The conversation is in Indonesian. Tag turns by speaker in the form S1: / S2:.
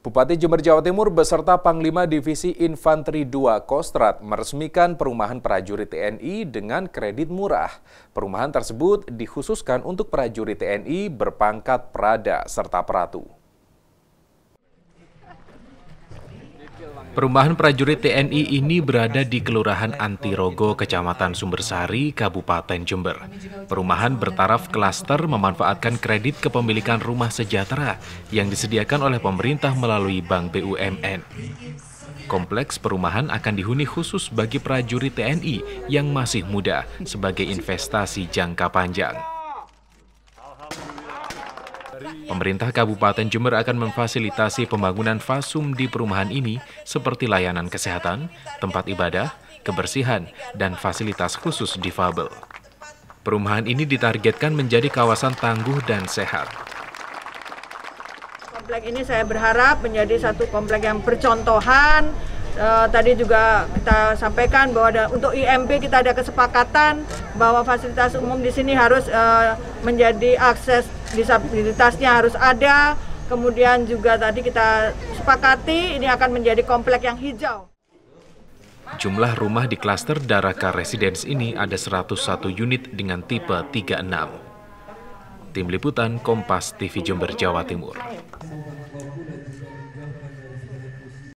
S1: Bupati Jember Jawa Timur beserta Panglima Divisi Infanteri II Kostrat meresmikan perumahan prajurit TNI dengan kredit murah. Perumahan tersebut dikhususkan untuk prajurit TNI berpangkat Prada serta Pratu. Perumahan prajurit TNI ini berada di Kelurahan Antirogo, Kecamatan Sumbersari, Kabupaten Jember. Perumahan bertaraf klaster memanfaatkan kredit kepemilikan rumah sejahtera yang disediakan oleh pemerintah melalui Bank BUMN. Kompleks perumahan akan dihuni khusus bagi prajurit TNI yang masih muda sebagai investasi jangka panjang. Pemerintah Kabupaten Jember akan memfasilitasi pembangunan fasum di perumahan ini seperti layanan kesehatan, tempat ibadah, kebersihan, dan fasilitas khusus difabel. Perumahan ini ditargetkan menjadi kawasan tangguh dan sehat.
S2: Komplek ini saya berharap menjadi satu komplek yang percontohan e, tadi juga kita sampaikan bahwa ada, untuk IMP kita ada kesepakatan bahwa fasilitas umum di sini harus e, menjadi akses disabilitasnya harus ada. Kemudian juga tadi kita sepakati ini akan menjadi komplek yang hijau.
S1: Jumlah rumah di klaster Daraka Residence ini ada 101 unit dengan tipe 36. Tim Liputan Kompas TV Jember, Jawa Timur.